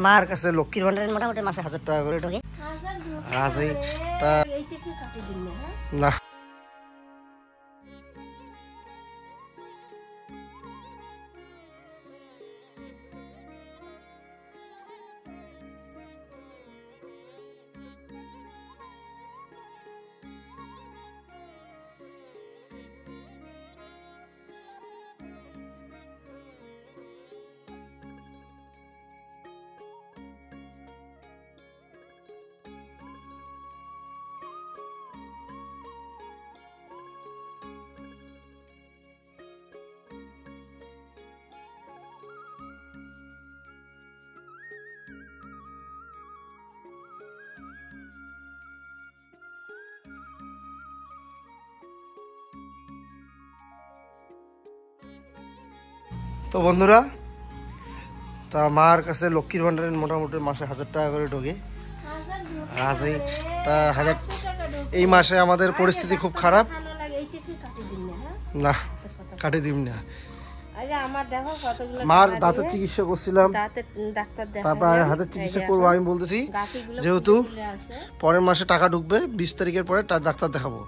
আমার কাছে লক্ষ্মীর ভান্ডারের মোটামুটি মাসে হাজার টাকা করে ঢোকে তা না তো বন্ধুরা তা মার কাছে লক্ষ্মীর ভান্ডারের মোটামুটি মাসে হাজার টাকা করে ঢোকে হাজারি তা হাজার এই মাসে আমাদের পরিস্থিতি খুব খারাপ না কাটে দিম না মার দাঁতের চিকিৎসা করছিলাম তারপর হাতের চিকিৎসা করবো আমি বলতেছি যেহেতু পরের মাসে টাকা ঢুকবে বিশ তারিখের পরে তার ডাক্তার দেখাবো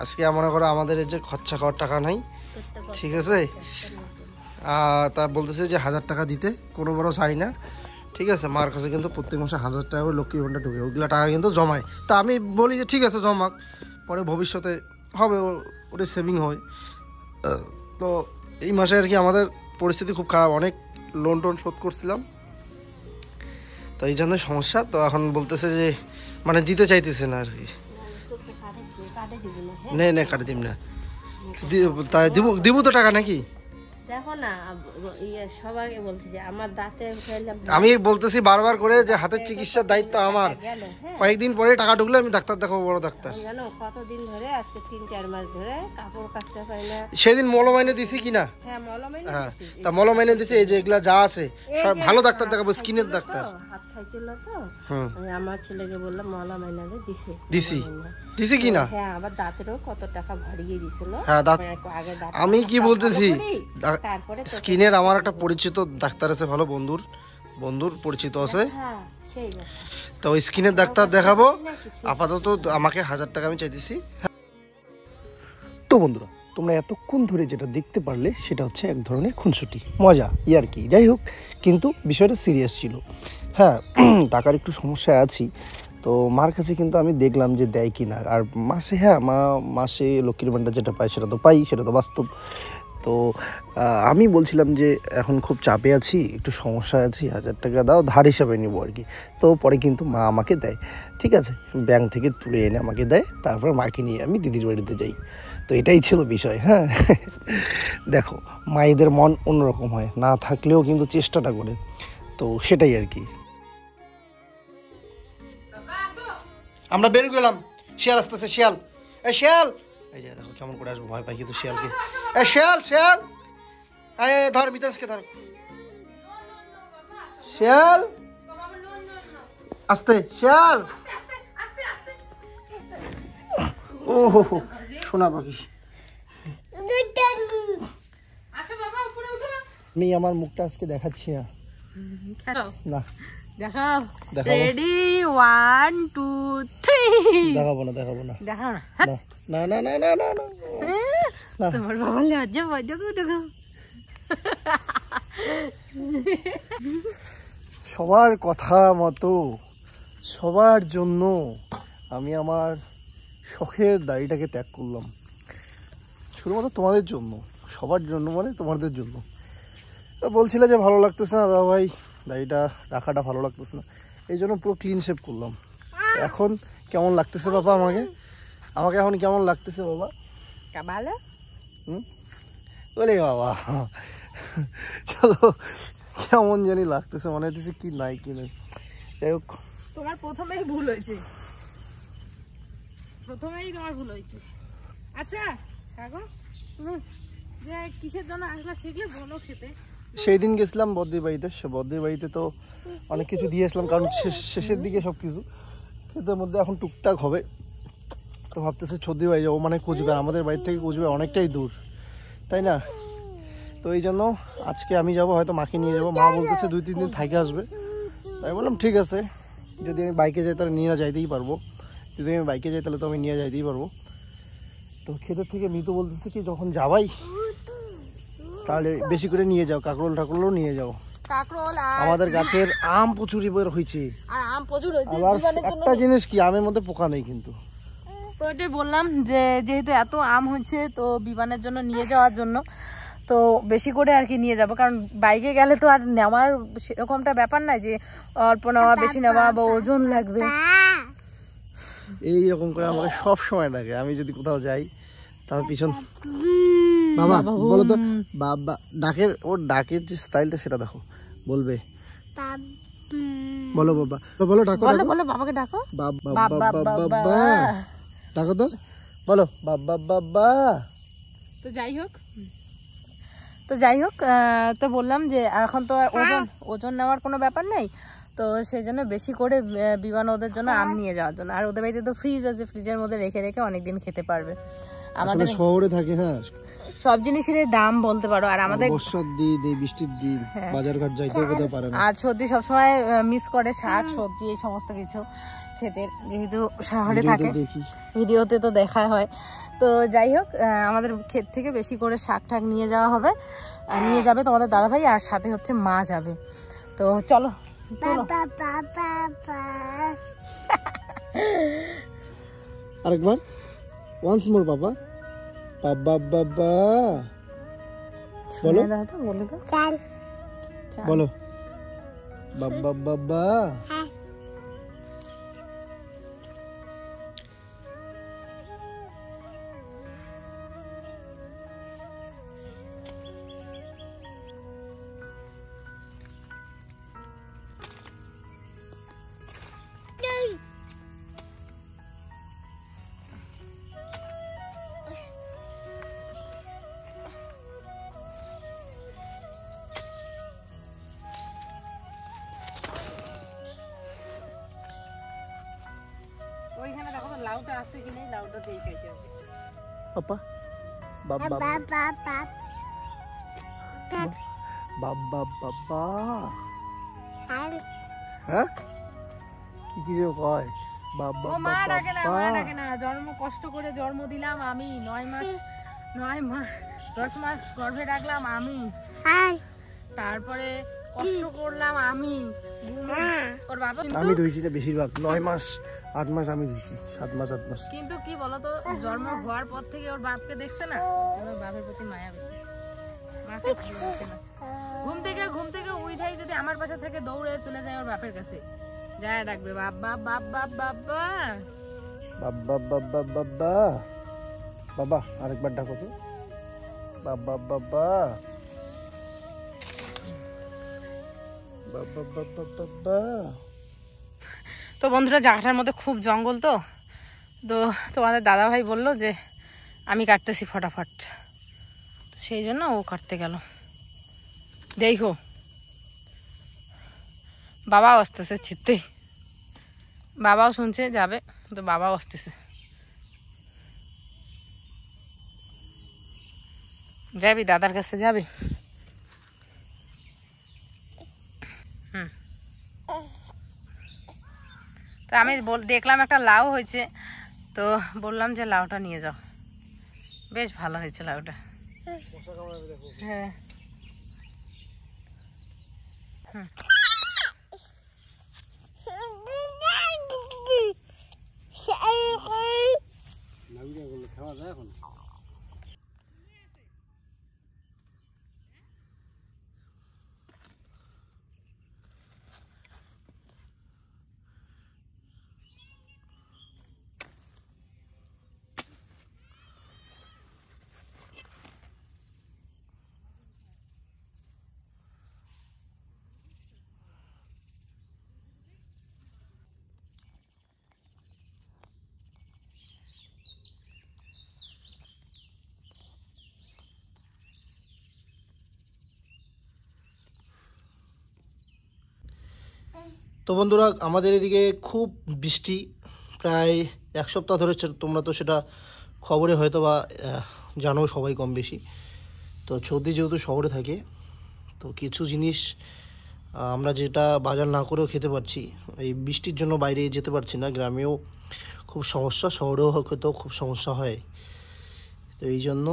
আজকে মনে করো আমাদের এই যে খরচা খাওয়ার টাকা নাই ঠিক আছে তা বলতেছে যে হাজার টাকা দিতে কোনো বড় চাই না ঠিক আছে মার কাছে কিন্তু প্রত্যেক মাসে হাজার টাকা করে লক্ষ্মী ভাণ্ডার ঢুকে ওগুলো টাকা কিন্তু জমায় তা আমি বলি যে ঠিক আছে জমাক পরে ভবিষ্যতে হবে ওটা সেভিং হয় তো এই মাসে আর কি আমাদের পরিস্থিতি খুব খারাপ অনেক লোন টোন শোধ করছিলাম তো এই জন্য সমস্যা তো এখন বলতেছে যে মানে জিতে চাইতেছে না আর কি হ্যাঁ? নে নেই কাটে দিব না তাই দিব তো টাকা নাকি ইয়ে, আমি বলতেছি বারবার করে যে হাতের চিকিৎসার দায়িত্ব আমার হ্যাঁ? কয়েকদিন পরে টাকা ঢুকলে আমি ডাক্তার দেখাবো বড় ডাক্তার সেদিন কতদিন ধরে না সেদিন মলমাইনে দিছি কিনা হ্যাঁ, হ্যাঁ তা মলমাইনে দিছি এই যে এগুলা যা আছে সব ভালো ডাক্তার দেখাবো স্কিনের ডাক্তার আমার ছেলেকে বললাম হ্যাঁ, দাঁতেরও কত টাকা আমি কি বলতেছি স্কিনের আমার একটা পরিচিত ডাক্তার আছে ভালো বন্ধুর বন্ধুর পরিচিত আছে হ্যাঁ, তো ওই স্কিনের ডাক্তার দেখাবো আপাতত আমাকে হাজার টাকা আমি চাইতেছি তো বন্ধুরা তোমরা এতক্ষণ ধরে যেটা দেখতে পারলে সেটা হচ্ছে এক ধরনের খুনসুটি মজা ইয়ার কি যাই হোক কিন্তু বিষয়টা সিরিয়াস ছিল হ্যাঁ টাকার একটু সমস্যা আছি তো মার কাছে কিন্তু আমি দেখলাম যে দেয় কি না আর মাসে হ্যাঁ মা মাসে লক্ষ্মীর ভান্ডার যেটা পাই সেটা তো পাই সেটা তো বাস্তব তো আমি বলছিলাম যে এখন খুব চাপে আছি একটু সমস্যা আছি হাজার টাকা দাও ধার হিসাবে নেবো আর কি তো পরে কিন্তু মা আমাকে দেয় ঠিক আছে ব্যাংক থেকে তুলে এনে আমাকে দেয় তারপর মাকে নিয়ে আমি দিদির বাড়িতে যাই তো এটাই ছিল বিষয় হ্যাঁ দেখো মায়েদের মন অন্যরকম হয় না থাকলেও কিন্তু চেষ্টাটা করে তো সেটাই আর কি আমরা বের গেলাম শিয়াল আসতেছে শিয়াল এ শিয়াল এই যে দেখো কেমন করে আসবো ভয় পাই কিন্তু শিয়ালকে এ শিয়াল শিয়াল এই ধর মিতাসকে ধর শিয়াল আস্তে শিয়াল ও হো হো সোনা পাখি আমি আমার মুখটা আজকে দেখাচ্ছি না না দেখাও রেডি ওয়ান টু দেখাবো না দেখাবো না না না না না না না তোমার বাবা লজ্জা বজ্জা সবার কথা মতো সবার জন্য আমি আমার শখের দাড়িটাকে ত্যাগ করলাম শুধুমাত্র তোমাদের জন্য সবার জন্য মানে তোমাদের জন্য বলছিলে যে ভালো লাগতেছে না দাদা ভাই দাড়িটা রাখাটা ভালো লাগতেছে না এই জন্য পুরো ক্লিন শেপ করলাম এখন কেমন লাগতেছে বাবা আমাকে আমাকে এখন কেমন লাগতেছে বাবা বলে বাবা চলো কেমন জানি লাগতেছে মনে হচ্ছে কি নাই কি নাই যাই হোক তোমার প্রথমেই ভুল হয়েছে প্রথমেই তোমার ভুল হয়েছে আচ্ছা সেই দিন গেছিলাম বদ্রী বাড়িতে বদ্রী বাড়িতে তো অনেক কিছু দিয়ে আসলাম কারণ শেষের দিকে সবকিছু ক্ষেতের মধ্যে এখন টুকটাক হবে তো ভাবতেছি ছদি হয়ে যাবো মানে কুচবে আমাদের বাড়ির থেকে কুচবে অনেকটাই দূর তাই না তো এই জন্য আজকে আমি যাব হয়তো মাকে নিয়ে যাব মা বলতেছে দুই তিন দিন থাকে আসবে তাই বললাম ঠিক আছে যদি আমি বাইকে যাই তাহলে নিয়ে যাইতেই পারবো যদি আমি বাইকে যাই তাহলে তো আমি নিয়ে যাইতেই পারবো তো ক্ষেতের থেকে মৃত্যু বলতেছে কি যখন যাবাই তাহলে বেশি করে নিয়ে যাও কাকরোল ঠাকুরও নিয়ে যাও আমাদের গাছের আম প্রচুর এবার হয়েছে একটা জিনিস কি আমের মধ্যে পোকা নেই কিন্তু বললাম যে যেহেতু এত আম হচ্ছে তো বিমানের জন্য নিয়ে যাওয়ার জন্য তো বেশি করে আর কি নিয়ে যাবো কারণ বাইকে গেলে তো আর নেওয়ার সেরকমটা ব্যাপার না যে অল্প নেওয়া বেশি নেওয়া বা ওজন লাগবে এইরকম করে আমাকে সব সময় লাগে আমি যদি কোথাও যাই তাহলে পিছন বাবা বলতো বাবা ডাকের ওর ডাকের যে স্টাইলটা সেটা দেখো বলবে বলো বাবা বলো ডাকো বলো বলো বাবাকে ডাকো বাবা বাবা ডাকো তো বলো বাবা বাবা তো যাই হোক তো যাই হোক তো বললাম যে এখন তো আর হ্যাঁ। ওজন ওজন নেওয়ার কোনো ব্যাপার নেই তো সেই জন্য বেশি করে বিমান ওদের জন্য আম হ্যাঁ। নিয়ে যাওয়ার জন্য আর ওদের বাড়িতে তো ফ্রিজ আছে ফ্রিজের মধ্যে রেখে রেখে অনেকদিন খেতে পারবে আমাদের শহরে থাকে হ্যাঁ সব জিনিসের দাম বলতে পারো আর আমাদের বর্ষার দিন বৃষ্টির দিন হ্যাঁ। বাজারঘাট হ্যাঁ, আর সর্দি সবসময় মিস করে শাক সবজি এই সমস্ত কিছু ক্ষেতের যেহেতু শহরে থাকে ভিডিওতে তো দেখা হয় তো যাই হোক আমাদের ক্ষেত থেকে বেশি করে শাক ঠাক নিয়ে যাওয়া হবে আর নিয়ে যাবে তোমাদের দাদাভাই আর সাথে হচ্ছে মা যাবে তো চলো আরেকবার ওয়ান্স মোর বাবা बाबा बाबा बोलो बोलो तो। बाबा बाबा हाँ। জন্ম কষ্ট করে জন্ম দিলাম আমি নয় মাস নয় মাস দশ মাস গর্ভে রাখলাম আমি তারপরে কষ্ট করলাম আমি হ্যাঁ। বাবা আমি ধুইছি বেশিরভাগ নয় মাস আট মাস আমি দিছি সাত মাস আট মাস কিন্তু কি বলতো জন্ম হওয়ার পর থেকে ওর বাপকে দেখছে না ওর বাপের প্রতি মায়া বেশি ঘুম থেকে ঘুম থেকে উইঠাই যদি আমার পাশে থেকে দৌড়ে চলে যায় ওর বাপের কাছে যায় ডাকবে বাপ বাপ বাপ বাপ বাবা বাবা বাবা বাবা বাবা আরেকবার ডাকো তো বাবা বাবা বাবা বাবা বাবা তো বন্ধুরা জায়গাটার মধ্যে খুব জঙ্গল তো তো তোমাদের দাদাভাই বললো যে আমি কাটতেছি ফটাফট সেই জন্য ও কাটতে গেল দেখো বাবা আসতেছে ছিটতে বাবাও শুনছে যাবে তো বাবাও আসতেছে যাবি দাদার কাছে যাবি তো আমি দেখলাম একটা লাউ হয়েছে তো বললাম যে লাউটা নিয়ে যাও বেশ ভালো হয়েছে লাউটা হ্যাঁ হুম খাওয়া যায় এখন তো বন্ধুরা আমাদের এদিকে খুব বৃষ্টি প্রায় এক সপ্তাহ ধরে তোমরা তো সেটা খবরে হয়তো বা জানো সবাই কম বেশি তো সর্দি যেহেতু শহরে থাকে তো কিছু জিনিস আমরা যেটা বাজার না করেও খেতে পারছি এই বৃষ্টির জন্য বাইরে যেতে পারছি না গ্রামেও খুব সমস্যা শহরেও হয়তো খুব সমস্যা হয় তো এই জন্য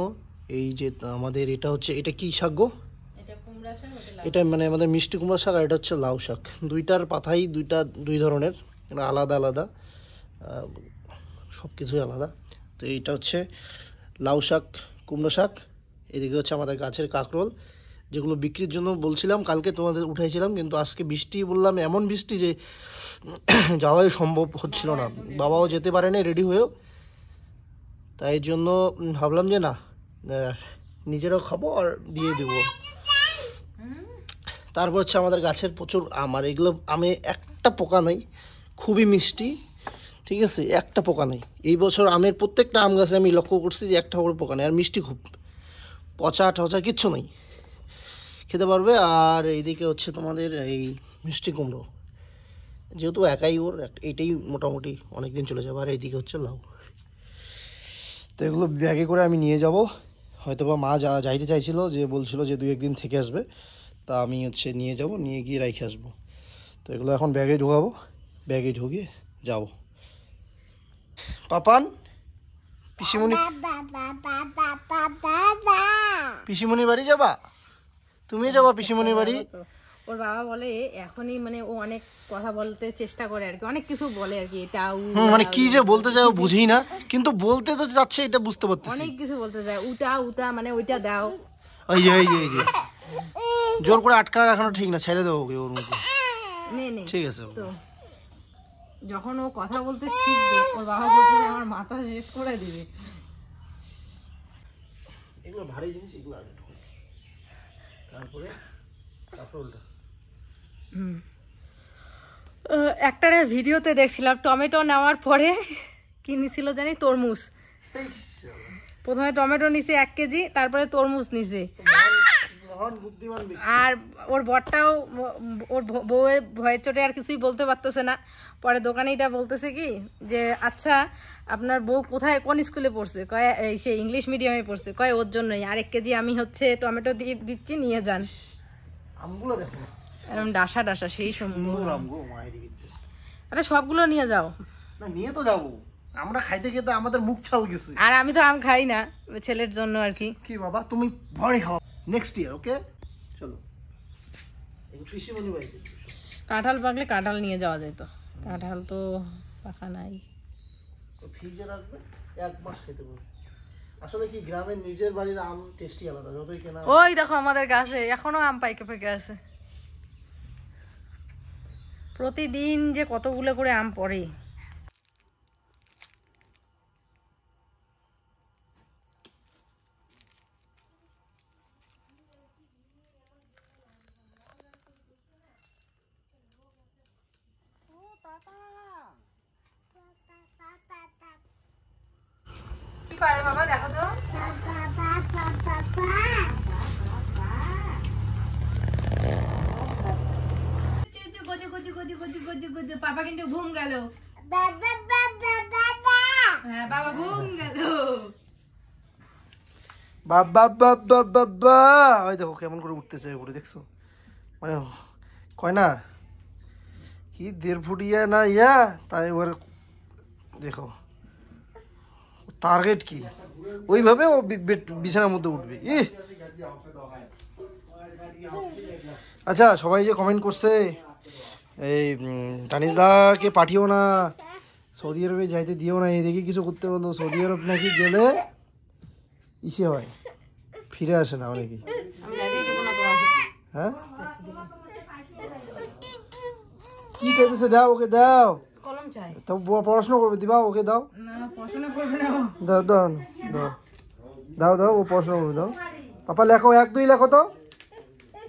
এই যে আমাদের এটা হচ্ছে এটা কি সাগ্য এটা মানে আমাদের মিষ্টি কুমড়া শাক আর এটা হচ্ছে লাউ শাক দুইটার পাতাই দুইটা দুই ধরনের আলাদা আলাদা সব কিছুই আলাদা তো এইটা হচ্ছে লাউ শাক কুমড়ো শাক এদিকে হচ্ছে আমাদের গাছের কাঁকরোল যেগুলো বিক্রির জন্য বলছিলাম কালকে তোমাদের উঠাইছিলাম কিন্তু আজকে বৃষ্টি বললাম এমন বৃষ্টি যে যাওয়াই সম্ভব হচ্ছিল না বাবাও যেতে পারে না রেডি হয়েও তাই জন্য ভাবলাম যে না নিজেরাও খাবো আর দিয়ে দেবো তারপর হচ্ছে আমাদের গাছের প্রচুর আম আর এগুলো আমে একটা পোকা নেই খুবই মিষ্টি ঠিক আছে একটা পোকা নেই এই বছর আমের প্রত্যেকটা আম গাছে আমি লক্ষ্য করছি যে একটা বড় পোকা নেই আর মিষ্টি খুব পচা টচা কিচ্ছু নেই খেতে পারবে আর এইদিকে হচ্ছে তোমাদের এই মিষ্টি কুমড়ো যেহেতু একাই ওর এটাই মোটামুটি অনেক দিন চলে যাবে আর এইদিকে হচ্ছে লাউ তো এগুলো ব্যাগে করে আমি নিয়ে যাব হয়তো বা মা যা যাইতে চাইছিল যে বলছিল যে দু একদিন থেকে আসবে তা আমি হচ্ছে নিয়ে যাব নিয়ে গিয়ে রেখে আসবো তো এগুলো এখন ব্যাগে ঢুকাবো ব্যাগে ঢুকে যাব পাপান পিসিমণি পিসিমণির বাড়ি যাবা তুমি যাবা পিসিমণির বাড়ি ওর বাবা বলে এখনই মানে ও অনেক কথা বলতে চেষ্টা করে আর কি অনেক কিছু বলে আর কি এটা মানে কি যে বলতে চায় বুঝি না কিন্তু বলতে তো যাচ্ছে এটা বুঝতে পারতেছি অনেক কিছু বলতে যায় উটা উটা মানে ওইটা দাও এই যে এই যে জোর করে আটকা রাখানো ঠিক না ছেড়ে দেবো ওর মধ্যে ঠিক আছে যখন ও কথা বলতে শিখবে ওর বাবা বলতে আমার মাথা শেষ করে দিবে এগুলো ভারী জিনিস এগুলো আগে তারপরে ভিডিওতে দেখছিলাম টমেটো নেওয়ার পরে কি নিছিল জানি তরমুজ প্রথমে টমেটো নিছে এক কেজি তারপরে তরমুজ নিছে আর ওর বরটাও ওর বউয়ে ভয়ে চটে আর কিছুই বলতে পারতেছে না পরে দোকানেইটা বলতেছে কি যে আচ্ছা আপনার বউ কোথায় কোন স্কুলে পড়ছে কয় সে ইংলিশ মিডিয়ামে পড়ছে কয় ওর জন্যই আর এক কেজি আমি হচ্ছে টমেটো দিয়ে দিচ্ছি নিয়ে যান এরকম ডাসা ডাসা সেই সুন্দর আরে সবগুলো নিয়ে যাও নিয়ে তো যাবো আমরা খাইতে খেতে আমাদের মুখ ছাল গেছে আর আমি তো আম খাই না ছেলের জন্য আর কি কি বাবা তুমি ভরে খাও নেক্সট ইয়ার ওকে চলো কাঁঠাল পাকলে কাঁঠাল নিয়ে যাওয়া যেত কাঁঠাল তো পাকা নাই ফ্রিজে রাখবে এক মাস খেতে পারবে আসলে কি গ্রামের নিজের বাড়ির আম টেস্টি আলাদা ওই দেখো আমাদের গাছে আম আছে প্রতিদিন যে কতগুলো করে আম পড়ে বাবা বাবা বাবা ওই দেখো কেমন করে উঠতেছে উপরে দেখছো মানে কয় না কি দেড় ফুট ইয়া না ইয়া তাই এবার দেখো টার্গেট কি ওইভাবে ও বিছানার মধ্যে উঠবে ই আচ্ছা সবাই যে কমেন্ট করছে এই দাকে পাঠিও না সৌদি আরবে যাইতে দিও না দেখি কিছু করতে বলো সৌদি আরব নাকি গেলে ইসে হয় ফিরে আসে না অনেকেই হ্যাঁ কি চাইতেছে দাও ওকে দাও কলম পড়াশোনা করবে দিবা ওকে দাও দাও দাও দাও দাও দাও ও পড়াশোনা করবে দাও পাপা লেখো এক দুই লেখো তো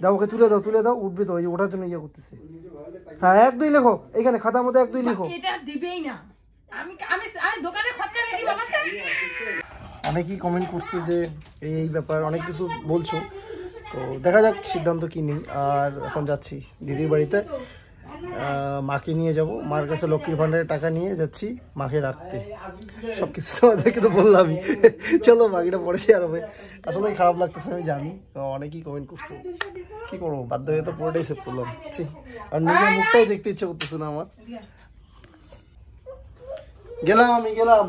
দাও ওকে তুলে দাও তুলে দাও উঠবে তো ওঠার জন্য ইয়ে করতেছে হ্যাঁ এক দুই লেখো এখানে খাতার মতো এক দুই লেখো দিবেই না আমি আমি দোকানে খরচা লেখি বাবা অনেকেই কমেন্ট করছে যে এই ব্যাপার অনেক কিছু বলছো তো দেখা যাক সিদ্ধান্ত কী নিই আর এখন যাচ্ছি দিদির বাড়িতে মাকে নিয়ে যাব মার কাছে লক্ষ্মীর ভাণ্ডারের টাকা নিয়ে যাচ্ছি মাকে রাখতে সব কিছু তোমাদেরকে তো বললামই চলো বাকিটা পড়েছি আর হবে আসলে খারাপ লাগতেছে আমি জানি অনেকেই কমেন্ট করছে কি করবো বাধ্য হয়ে তো পুরোটাই সেভ করলাম আর নিজের মুখটাই দেখতে ইচ্ছে করতেছে না আমার গেলাম আমি গেলাম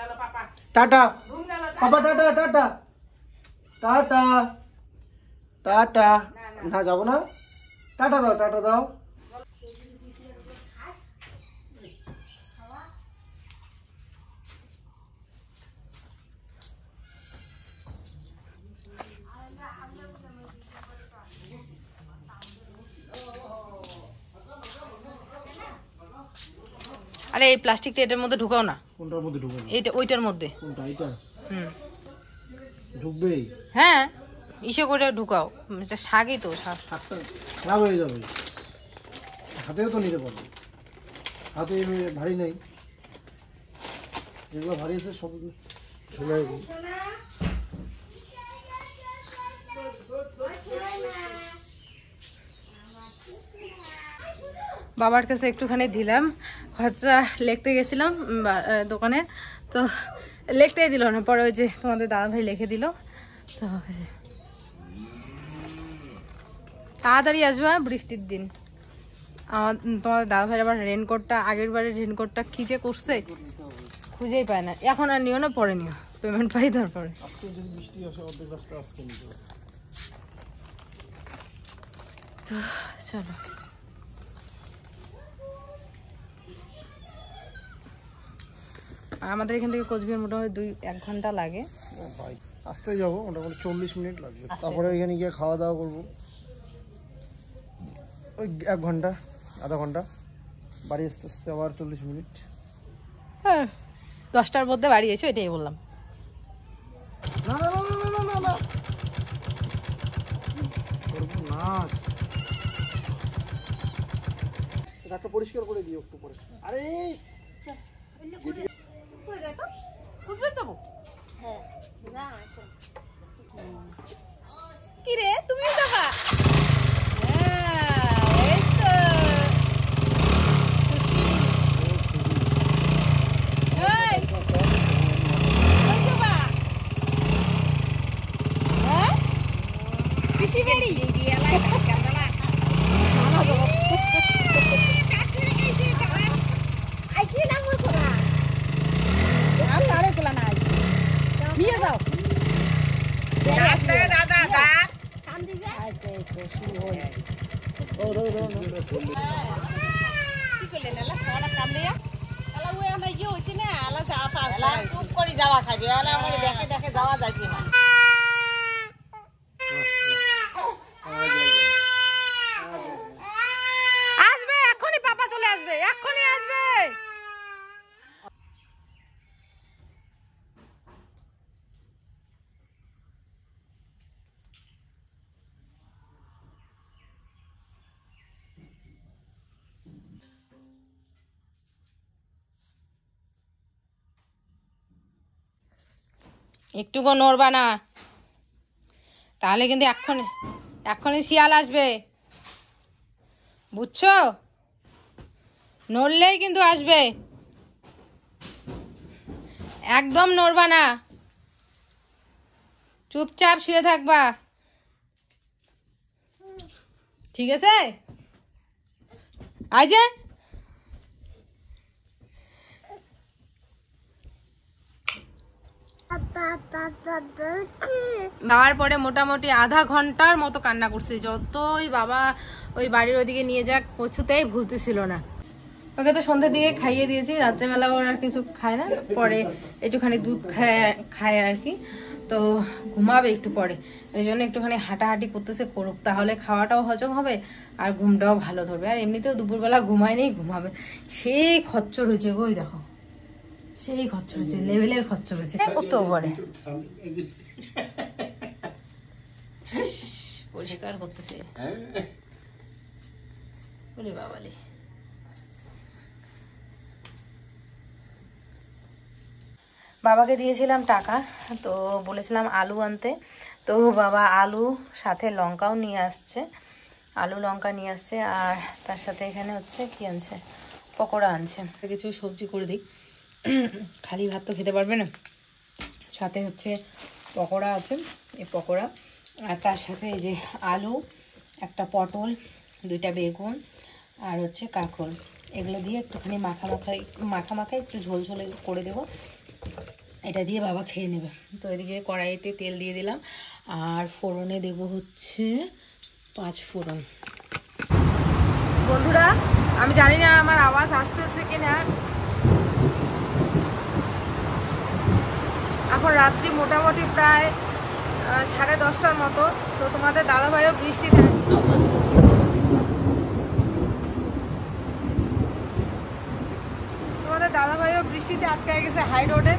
ટાટા પાપા ટાટા ટાટા ટાટા ટાટા ના যাবো না টাটা দাও টাটা দাও আরে এই প্লাস্টিকটা এটার মধ্যে ঢুকাও না কোনটার মধ্যে ঢুকাও এইটা ওইটার মধ্যে কোনটা এটা হুম ঢুকবেই হ্যাঁ ইসে করে ঢুকাও এটা শাকই তো শাক খারাপ হয়ে যাবে হাতেও তো নিতে পারবে হাতে ভারী নেই যেগুলো ভারী আছে সব ঝুলে বাবার কাছে একটুখানি দিলাম খরচা লিখতে গেছিলাম দোকানে তো লিখতেই দিল না পরে ওই যে তোমাদের দাদাভাই লিখে দিল তো তাড়াতাড়ি আসবা বৃষ্টির দিন আমার তোমাদের দাদাভাই আবার রেনকোটটা আগের বারে রেনকোটটা কী যে করছে খুঁজেই পায় না এখন আর নিও না পরে নিও পেমেন্ট পাই তারপরে চলো আমাদের এখান থেকে কোচবিহার মোটামুটি দুই এক ঘন্টা লাগে আসতে যাবো মোটামুটি চল্লিশ মিনিট লাগবে তারপরে ওইখানে গিয়ে খাওয়া দাওয়া করবো ওই এক ঘন্টা আধা ঘন্টা বাড়ি আসতে আসতে আবার চল্লিশ মিনিট হ্যাঁ দশটার মধ্যে বাড়ি এসো এটাই বললাম না পরিষ্কার করে দিও একটু পরে আরে করে যায় তো খুঁজবে তবু হ্যাঁ কি রে তুমি যাবা খাবি আর আমার দেখে দেখে যাওয়া যায় কিনা একটুকু নড়বা না তাহলে কিন্তু এক্ষণে এক্ষণে শিয়াল আসবে বুঝছো নড়লেই কিন্তু আসবে একদম নড়বা না চুপচাপ শুয়ে থাকবা ঠিক আছে আজ যাওয়ার পরে মোটামুটি আধা ঘন্টার মতো কান্না করছে যতই বাবা ওই বাড়ির ওইদিকে নিয়ে যাক ভুলতে ছিল না ওকে তো সন্ধ্যের দিকে খাইয়ে দিয়েছি রাত্রেবেলা ওর আর কিছু খায় না পরে একটুখানি দুধ খায় খায় আর কি তো ঘুমাবে একটু পরে ওই জন্য একটুখানি হাঁটাহাঁটি করতেছে করুক তাহলে খাওয়াটাও হজম হবে আর ঘুমটাও ভালো ধরবে আর এমনিতেও দুপুরবেলা ঘুমায় নেই ঘুমাবে সেই খচ্চর হয়েছে গো দেখো সেই খরচ হচ্ছে লেভেলের খরচ হচ্ছে কত হ্যাঁ, পরে হ্যাঁ, পরিষ্কার করতেছে বলি বাবালি বাবাকে দিয়েছিলাম টাকা তো বলেছিলাম আলু আনতে তো বাবা আলু সাথে লঙ্কাও নিয়ে আসছে আলু লঙ্কা নিয়ে আসছে আর তার সাথে এখানে হচ্ছে কি আনছে পকোড়া আনছে কিছু সবজি করে দিই খালি ভাত তো খেতে পারবে না সাথে হচ্ছে পকোড়া আছে এই পকোড়া আর তার সাথে এই যে আলু একটা পটল দুইটা বেগুন আর হচ্ছে কাঁকড় এগুলো দিয়ে একটুখানি মাখা মাখাই মাখা মাখা একটু ঝোল ঝোলে করে দেব এটা দিয়ে বাবা খেয়ে নেবে তো এদিকে কড়াইতে তেল দিয়ে দিলাম আর ফোড়নে দেব হচ্ছে পাঁচ ফোড়ন বন্ধুরা আমি জানি না আমার আওয়াজ আসতেছে কিনা এখন রাত্রি মোটামুটি প্রায় সাড়ে দশটার মতো তো তোমাদের দাদাভাইও বৃষ্টিতে তোমাদের দাদাভাইও বৃষ্টিতে আটকায় গেছে হাই রোডে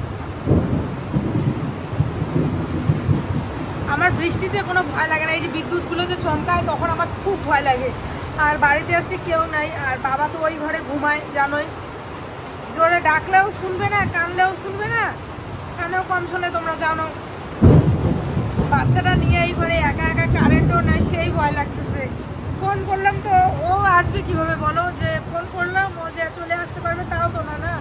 আমার বৃষ্টিতে কোনো ভয় লাগে না এই যে বিদ্যুৎগুলো যে চমকায় তখন আমার খুব ভয় লাগে আর বাড়িতে আজকে কেউ নাই আর বাবা তো ওই ঘরে ঘুমায় জানোই জোরে ডাকলেও শুনবে না কানলেও শুনবে না এখানেও কম শোনে তোমরা জানো বাচ্চাটা নিয়ে এই ঘরে একা একা কারেন্টও নাই সেই ভয় লাগতেছে ফোন করলাম তো ও আসবে কিভাবে বলো যে ফোন করলাম ও যে চলে আসতে পারবে তাও তো না না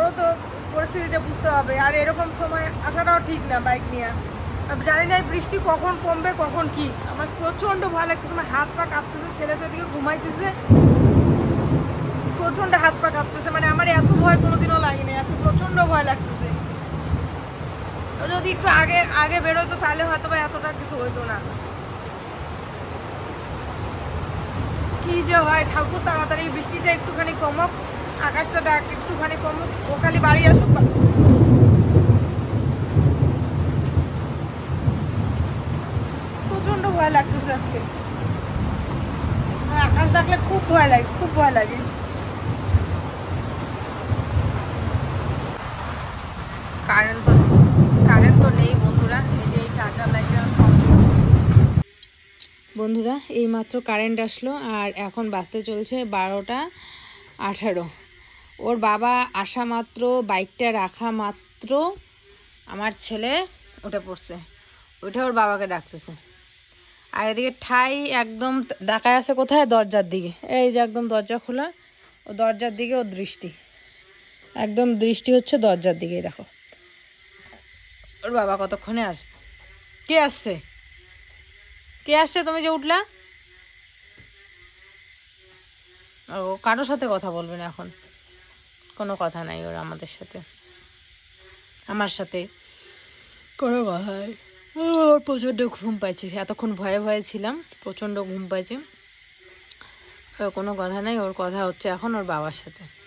ও তো পরিস্থিতিটা বুঝতে হবে আর এরকম সময় আসাটাও ঠিক না বাইক নিয়ে জানি না বৃষ্টি কখন কমবে কখন কি আমার প্রচণ্ড ভয় লাগতেছে আমার হাত পা কাঁপতেছে ছেলে তো এদিকে ঘুমাইতেছে প্রচণ্ড হাত পা কাঁপতেছে মানে আমার এত ভয় কোনোদিনও লাগেনি আজকে প্রচণ্ড ভয় লাগতেছে ও যদি একটু আগে আগে বেরোতো তাহলে হয়তো বা এতটা কিছু হইতো না কি যে হয় ঠাকুর তাড়াতাড়ি বৃষ্টিটা একটুখানি কমক আকাশটা ডাক একটুখানি কমক ও খালি বাড়ি আসুক প্রচন্ড ভয় লাগতেছে আজকে আকাশ ডাকলে খুব ভয় লাগে খুব ভয় লাগে কারেন্ট তো তো নেই বন্ধুরা এই যে এই বন্ধুরা মাত্র কারেন্ট আসলো আর এখন বাঁচতে চলছে বারোটা আঠারো ওর বাবা আসা মাত্র বাইকটা রাখা মাত্র আমার ছেলে ওটা পড়ছে ওটা ওর বাবাকে ডাকতেছে আর এদিকে ঠাই একদম ডাকায় আছে কোথায় দরজার দিকে এই যে একদম দরজা খোলা ও দরজার দিকে ও দৃষ্টি একদম দৃষ্টি হচ্ছে দরজার দিকেই দেখো ওর বাবা কতক্ষণে আসবে কে আসছে কে আসছে তুমি যে উঠলা ও কারোর সাথে কথা বলবে না এখন কোনো কথা নাই ওর আমাদের সাথে আমার সাথে কোনো কথা ওর প্রচণ্ড ঘুম পাইছে এতক্ষণ ভয়ে ভয়ে ছিলাম প্রচণ্ড ঘুম পাইছে কোনো কথা নাই ওর কথা হচ্ছে এখন ওর বাবার সাথে